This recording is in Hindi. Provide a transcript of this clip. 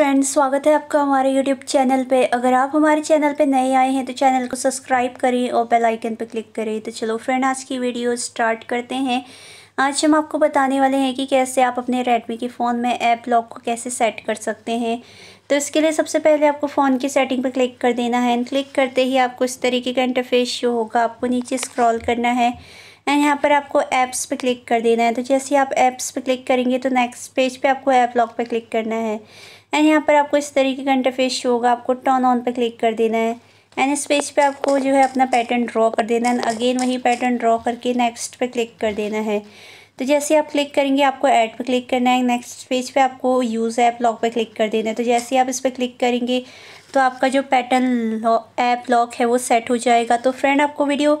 फ्रेंड्स स्वागत है आपका हमारे यूट्यूब चैनल पे अगर आप हमारे चैनल पे नए आए हैं तो चैनल को सब्सक्राइब करें और बेल आइकन पे क्लिक करें तो चलो फ्रेंड आज की वीडियो स्टार्ट करते हैं आज हम आपको बताने वाले हैं कि कैसे आप अपने रेडमी के फ़ोन में ऐप लॉक को कैसे सेट कर सकते हैं तो इसके लिए सबसे पहले आपको फ़ोन की सेटिंग पर क्लिक कर देना है एंड क्लिक करते ही आपको इस तरीके का इंटरफेस शो होगा आपको नीचे स्क्रॉल करना है एंड यहाँ पर आपको ऐप्स पे क्लिक कर देना है तो जैसे आप ऐप्स पे क्लिक करेंगे तो नेक्स्ट पेज पे आपको ऐप लॉक पे क्लिक करना है एंड यहाँ पर आपको इस तरीके का इंटरफेस शो होगा आपको टर्न ऑन पे क्लिक कर देना है एंड इस पेज पे आपको जो है अपना पैटर्न ड्रॉ कर देना है अगेन वही पैटर्न ड्रॉ करके नेक्स्ट पर क्लिक कर देना है तो जैसे आप क्लिक करेंगे आपको ऐड पर क्लिक करना है नेक्स्ट पेज पर आपको यूज़ ऐप लॉक पर क्लिक कर देना है तो जैसे आप इस पर क्लिक करेंगे तो आपका जो पैटर्न ऐप लॉक है वो सेट हो जाएगा तो फ्रेंड आपको वीडियो